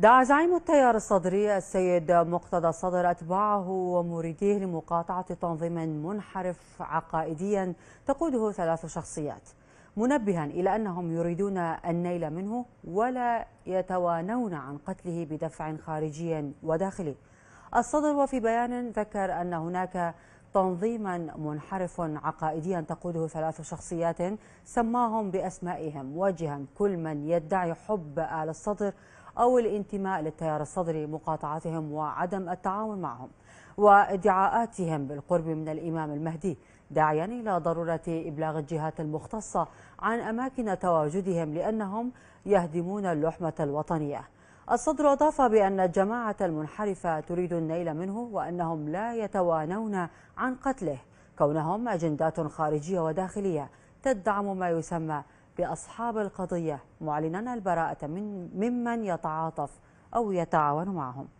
دعا زعيم التيار الصدري السيد مقتدى الصدر أتباعه ومريديه لمقاطعة تنظيم منحرف عقائديا تقوده ثلاث شخصيات منبها إلى أنهم يريدون النيل منه ولا يتوانون عن قتله بدفع خارجي وداخلي الصدر وفي بيان ذكر أن هناك تنظيما منحرف عقائديا تقوده ثلاث شخصيات سماهم بأسمائهم وجها كل من يدعي حب آل الصدر أو الانتماء للتيار الصدري مقاطعتهم وعدم التعاون معهم وادعاءاتهم بالقرب من الإمام المهدي داعيا إلى ضرورة إبلاغ الجهات المختصة عن أماكن تواجدهم لأنهم يهدمون اللحمة الوطنية الصدر أضاف بأن الجماعة المنحرفة تريد النيل منه وأنهم لا يتوانون عن قتله كونهم أجندات خارجية وداخلية تدعم ما يسمى بأصحاب القضية معلنا البراءة من ممن يتعاطف أو يتعاون معهم